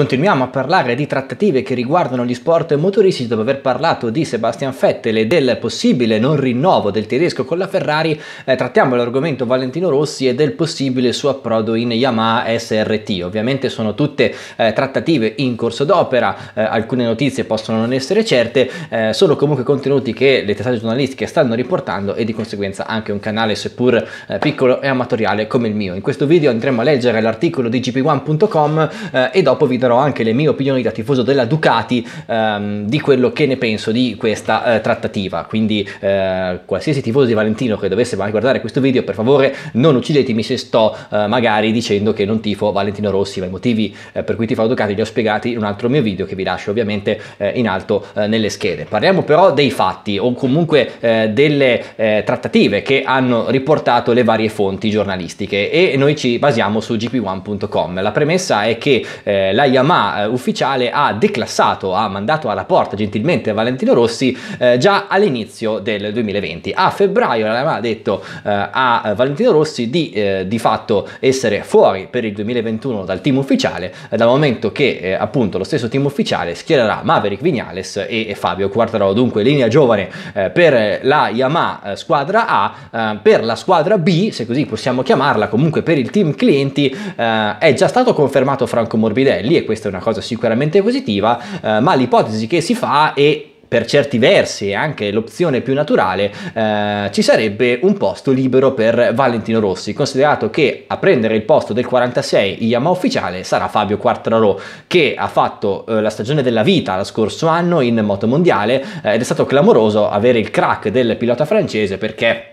Continuiamo a parlare di trattative che riguardano gli sport motoristici dopo aver parlato di Sebastian Vettel e del possibile non rinnovo del tedesco con la Ferrari, eh, trattiamo l'argomento Valentino Rossi e del possibile suo approdo in Yamaha SRT. Ovviamente sono tutte eh, trattative in corso d'opera, eh, alcune notizie possono non essere certe, eh, sono comunque contenuti che le testate giornalistiche stanno riportando e di conseguenza anche un canale seppur eh, piccolo e amatoriale come il mio. In questo video andremo a leggere l'articolo di gp1.com eh, e dopo vi darò esprimerò anche le mie opinioni da tifoso della Ducati ehm, di quello che ne penso di questa eh, trattativa. Quindi eh, qualsiasi tifoso di Valentino che dovesse mai guardare questo video, per favore non uccidetemi se sto eh, magari dicendo che non tifo Valentino Rossi, ma i motivi eh, per cui tifo Ducati li ho spiegati in un altro mio video che vi lascio ovviamente eh, in alto eh, nelle schede. Parliamo però dei fatti o comunque delle trattative che hanno riportato le varie fonti giornalistiche e noi ci basiamo su gp1.com. La premessa è che la Yamaha ma eh, ufficiale ha declassato, ha mandato alla porta gentilmente Valentino Rossi eh, già all'inizio del 2020. A febbraio la Lama ha detto eh, a Valentino Rossi di eh, di fatto essere fuori per il 2021 dal team ufficiale eh, dal momento che appunto lo stesso team ufficiale schiererà Maverick Vignales e, e Fabio Quartararo, dunque linea giovane per la Yamaha squadra A, per la squadra B, se così possiamo chiamarla, comunque per il team clienti, è già stato confermato Franco Morbidelli e e questa è una cosa sicuramente positiva, eh, ma l'ipotesi che si fa è per certi versi è anche l'opzione più naturale, eh, ci sarebbe un posto libero per Valentino Rossi, considerato che a prendere il posto del 46 Yamaha ufficiale sarà Fabio Quartararo, che ha fatto eh, la stagione della vita lo scorso anno in moto mondiale eh, ed è stato clamoroso avere il crack del pilota francese perché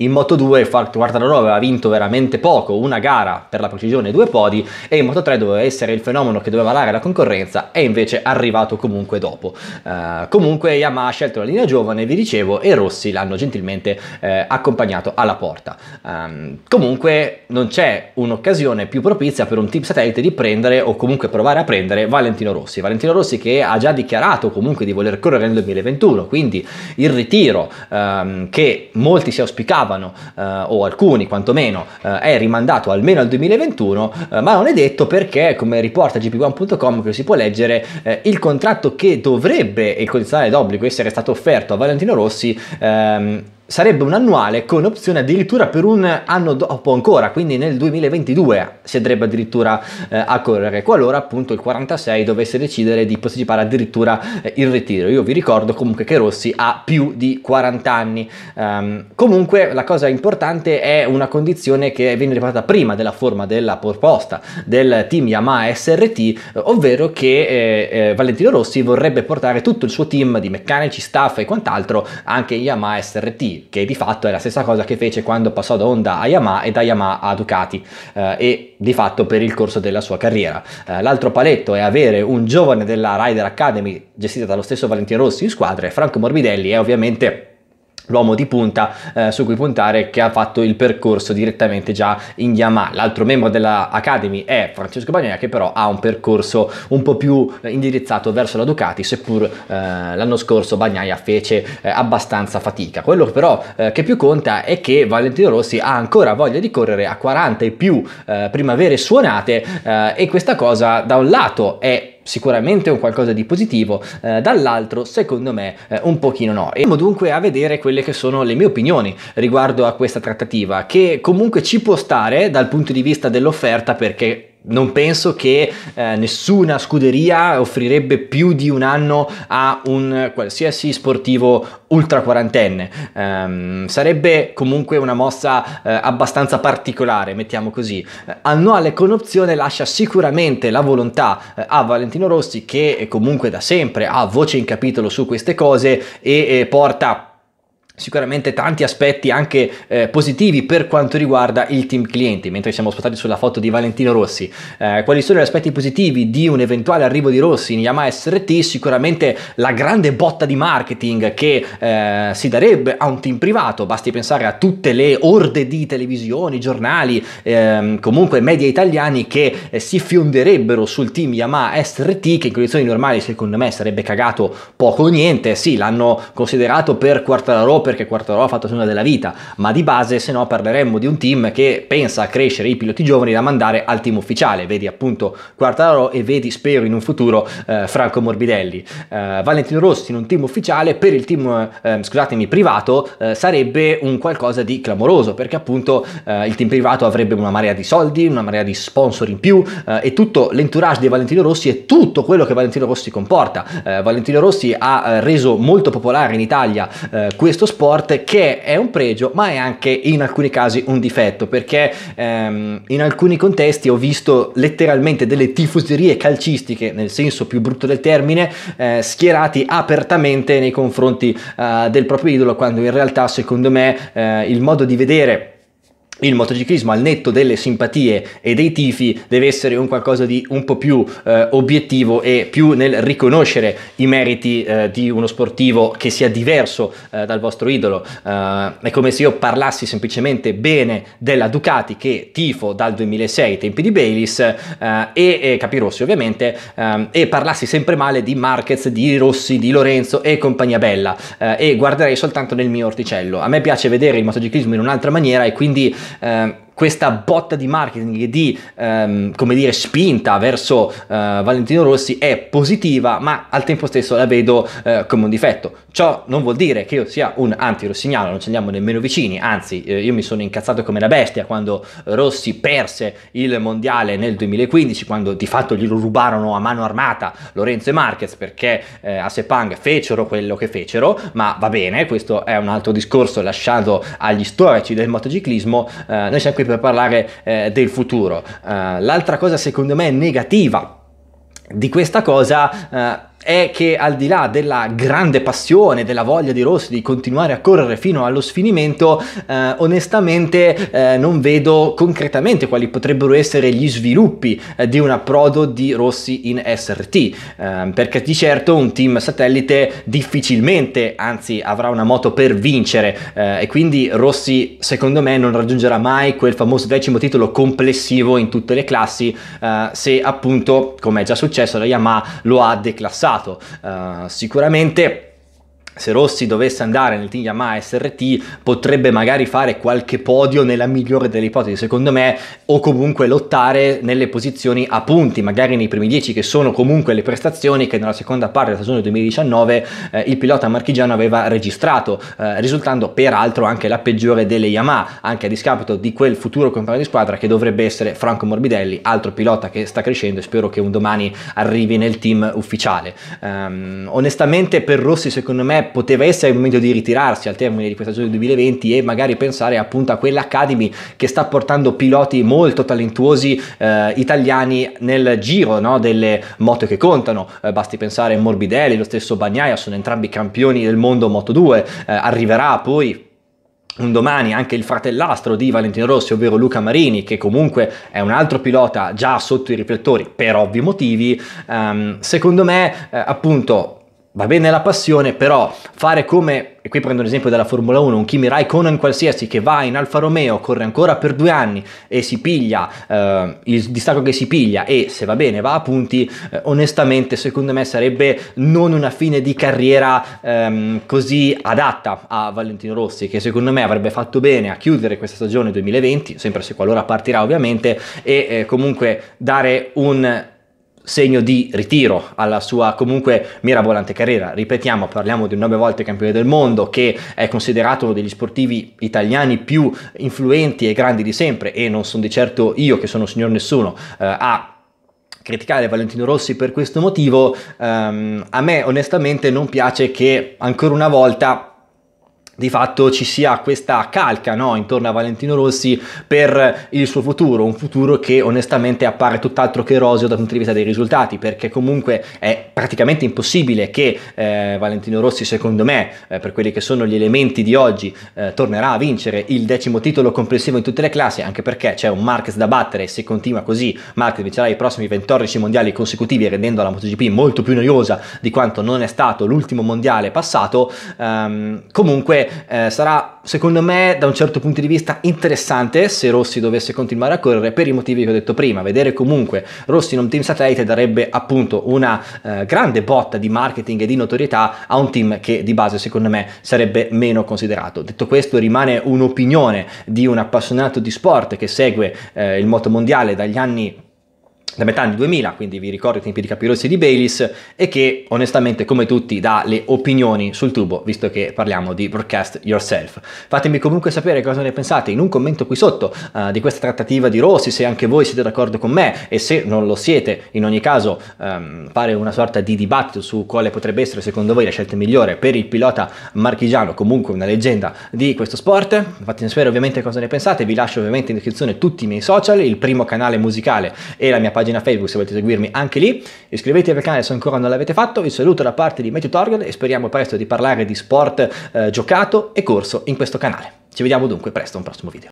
in Moto 2 Quartararo aveva vinto veramente poco, una gara per la precisione, e due podi, e in Moto 3 doveva essere il fenomeno che doveva alare la concorrenza, è invece arrivato comunque dopo. Uh, comunque Yamaha ha scelto la linea giovane, vi dicevo, e Rossi l'hanno gentilmente eh, accompagnato alla porta. Um, comunque non c'è un'occasione più propizia per un team satellite di prendere o comunque provare a prendere Valentino Rossi. Valentino Rossi che ha già dichiarato comunque di voler correre nel 2021, quindi il ritiro um, che molti si auspicavano pensavano, eh, o alcuni quantomeno, eh, è rimandato almeno al 2021, eh, ma non è detto perché, come riporta gp1.com che si può leggere, eh, il contratto che dovrebbe, il condizionale d'obbligo, essere stato offerto a Valentino Rossi ehm, sarebbe un annuale con opzione addirittura per un anno dopo ancora, quindi nel 2022 si andrebbe addirittura eh, a correre, qualora appunto il 46 dovesse decidere di posticipare addirittura eh, il ritiro. Io vi ricordo comunque che Rossi ha più di 40 anni. Um, comunque la cosa importante è una condizione che viene riportata prima della forma della proposta del team Yamaha SRT, ovvero che eh, eh, Valentino Rossi vorrebbe portare tutto il suo team di meccanici, staff e quant'altro anche in Yamaha SRT che di fatto è la stessa cosa che fece quando passò da Honda a Yamaha e da Yamaha a Ducati eh, e di fatto per il corso della sua carriera. Eh, l'altro paletto è avere un giovane della Rider Academy gestita dallo stesso Valentino Rossi in squadra e Franco Morbidelli è ovviamente l'uomo di punta eh, su cui puntare che ha fatto il percorso direttamente già in Yamaha. L'altro membro dell'Academy è Francesco Bagnaia che però ha un percorso un po' più eh, indirizzato verso la Ducati, seppur eh, l'anno scorso Bagnaia fece eh, abbastanza fatica. Quello però eh, che più conta è che Valentino Rossi ha ancora voglia di correre a 40 e più eh, primavere suonate e questa cosa da un lato è sicuramente un qualcosa di positivo, eh, dall'altro secondo me eh, un pochino no. E andiamo dunque a vedere quelle che sono le mie opinioni riguardo a questa trattativa, che comunque ci può stare dal punto di vista dell'offerta perché non penso che eh, nessuna scuderia offrirebbe più di un anno a un qualsiasi sportivo ultra quarantenne. Um, ehm, sarebbe comunque una mossa eh, abbastanza particolare, mettiamo così. Eh, annuale con opzione lascia sicuramente la volontà eh, a Valentino Rossi che comunque da sempre ha voce in capitolo su queste cose e eh, porta sicuramente tanti aspetti anche eh, positivi per quanto riguarda il team clienti, mentre siamo spostati sulla foto di Valentino Rossi. Eh, quali sono gli aspetti positivi di un eventuale arrivo di Rossi in Yamaha SRT? Sicuramente la grande botta di marketing che eh, si darebbe a un team privato, basti pensare a tutte le orde di televisioni, giornali, ehm, comunque media italiani che eh, si fionderebbero sul team Yamaha SRT che in condizioni normali secondo me sarebbe cagato poco o niente, sì l'hanno considerato per quarta la roba, perché Quartararo ha fatto una della vita, ma di base se no parleremmo di un team che pensa a crescere i piloti giovani da mandare al team ufficiale, vedi appunto Quartararo e vedi spero in un futuro eh, Franco Morbidelli. Eh, Valentino Rossi in un team ufficiale per il team eh, scusatemi privato eh, sarebbe un qualcosa di clamoroso perché appunto eh, il team privato avrebbe una marea di soldi, una marea di sponsor in più eh, e tutto l'entourage di Valentino Rossi è tutto quello che Valentino Rossi comporta. Valentino Rossi ha reso molto popolare in Italia questo sport sport che è un pregio ma è anche in alcuni casi un difetto perché ehm, in alcuni contesti ho visto letteralmente delle tifoserie calcistiche nel senso più brutto del termine eh, schierati apertamente nei confronti eh, del proprio idolo quando in realtà secondo me eh, il modo di vedere il motociclismo al netto delle simpatie e dei tifi deve essere un qualcosa di un po' più eh, obiettivo e più nel riconoscere i meriti eh, di uno sportivo che sia diverso eh, dal vostro idolo. Eh, è come se io parlassi semplicemente bene della Ducati che tifo dal 2006 tempi di Baylis eh, e, e Capirossi ovviamente ehm, e parlassi sempre male di Marquez, di Rossi, di Lorenzo e compagnia bella eh, e guarderei soltanto nel mio orticello. A me piace vedere il motociclismo in un'altra maniera e quindi Um, questa botta di marketing e di ehm, come dire spinta verso eh, Valentino Rossi è positiva ma al tempo stesso la vedo eh, come un difetto ciò non vuol dire che io sia un anti-rossignano non ci andiamo nemmeno vicini anzi eh, io mi sono incazzato come una bestia quando Rossi perse il mondiale nel 2015 quando di fatto glielo rubarono a mano armata Lorenzo e Marquez perché eh, a Sepang fecero quello che fecero ma va bene questo è un altro discorso lasciato agli storici del motociclismo eh, noi siamo qui per parlare eh, del futuro. Uh, l'altra cosa secondo me negativa di questa cosa eh, è che al di là della grande passione, della voglia di Rossi di continuare a correre fino allo sfinimento, eh, onestamente eh, non vedo concretamente quali potrebbero essere gli sviluppi eh, di un approdo di Rossi in SRT, eh, perché di certo un team satellite difficilmente, anzi avrà una moto per vincere eh, e quindi Rossi secondo me non raggiungerà mai quel famoso decimo titolo complessivo in tutte le classi eh, se appunto, come è già successo, la Yamaha lo ha declassato passato. Uh, eh, sicuramente se Rossi dovesse andare nel team Yamaha SRT potrebbe magari fare qualche podio nella migliore delle ipotesi secondo me o comunque lottare nelle posizioni a punti magari nei primi dieci che sono comunque le prestazioni che nella seconda parte della stagione 2019 eh, il pilota marchigiano aveva registrato eh, risultando peraltro anche la peggiore delle Yamaha anche a discapito di quel futuro compagno di squadra che dovrebbe essere Franco Morbidelli altro pilota che sta crescendo e spero che un domani arrivi nel team ufficiale um, onestamente per Rossi secondo me poteva essere il momento di ritirarsi al termine di questa stagione 2020 e magari pensare appunto a quell'Academy che sta portando piloti molto talentuosi eh, italiani nel giro no, delle moto che contano. Eh, basti pensare a Morbidelli, lo stesso Bagnaia, sono entrambi campioni del mondo Moto 2. Eh, arriverà poi un domani anche il fratellastro di Valentino Rossi, ovvero Luca Marini, che comunque è un altro pilota già sotto i riflettori per ovvi motivi, ehm, secondo me eh, appunto Va bene la passione, però fare come, e qui prendo l'esempio della Formula 1, un Kimi Raikkonen qualsiasi che va in Alfa Romeo, corre ancora per due anni e si piglia eh, il distacco che si piglia e se va bene va a punti, eh, onestamente secondo me sarebbe non una fine di carriera ehm, così adatta a Valentino Rossi, che secondo me avrebbe fatto bene a chiudere questa stagione 2020, sempre se qualora partirà ovviamente, e eh, comunque dare un segno di ritiro alla sua comunque mirabolante carriera. Ripetiamo, parliamo di un nove volte campione del mondo che è considerato uno degli sportivi italiani più influenti e grandi di sempre e non sono di certo io che sono signor nessuno eh, a criticare Valentino Rossi per questo motivo, ehm, a me onestamente non piace che ancora una volta di fatto ci sia questa calca no? intorno a Valentino Rossi per il suo futuro, un futuro che onestamente appare tutt'altro che erosio dal punto di vista dei risultati, perché comunque è praticamente impossibile che eh, Valentino Rossi, secondo me, eh, per quelli che sono gli elementi di oggi, eh, tornerà a vincere il decimo titolo complessivo in tutte le classi, anche perché c'è un Marquez da battere e se continua così Marquez vincerà i prossimi 14 mondiali consecutivi rendendo la MotoGP molto più noiosa di quanto non è stato l'ultimo mondiale passato. Um, comunque eh, sarà secondo me da un certo punto di vista interessante se Rossi dovesse continuare a correre per i motivi che ho detto prima, vedere comunque Rossi in un team satellite darebbe appunto una eh, grande botta di marketing e di notorietà a un team che di base secondo me sarebbe meno considerato. Detto questo rimane un'opinione di un appassionato di sport che segue eh, il moto mondiale dagli anni da metà anni 2000, quindi vi ricordo i tempi di Capirossi e di Bayliss, e che onestamente come tutti dà le opinioni sul tubo, visto che parliamo di Broadcast Yourself. Fatemi comunque sapere cosa ne pensate in un commento qui sotto uh, di questa trattativa di Rossi, se anche voi siete d'accordo con me e se non lo siete, in ogni caso um, fare una sorta di dibattito su quale potrebbe essere secondo voi la scelta migliore per il pilota marchigiano, comunque una leggenda di questo sport. Fatemi sapere ovviamente cosa ne pensate, vi lascio ovviamente in descrizione tutti i miei social, il primo canale musicale e la mia pagina pagina Facebook se volete seguirmi anche lì, iscrivetevi al canale se ancora non l'avete fatto, vi saluto da parte di MeTutorial e speriamo presto di parlare di sport eh, giocato e corso in questo canale. Ci vediamo dunque presto a un prossimo video.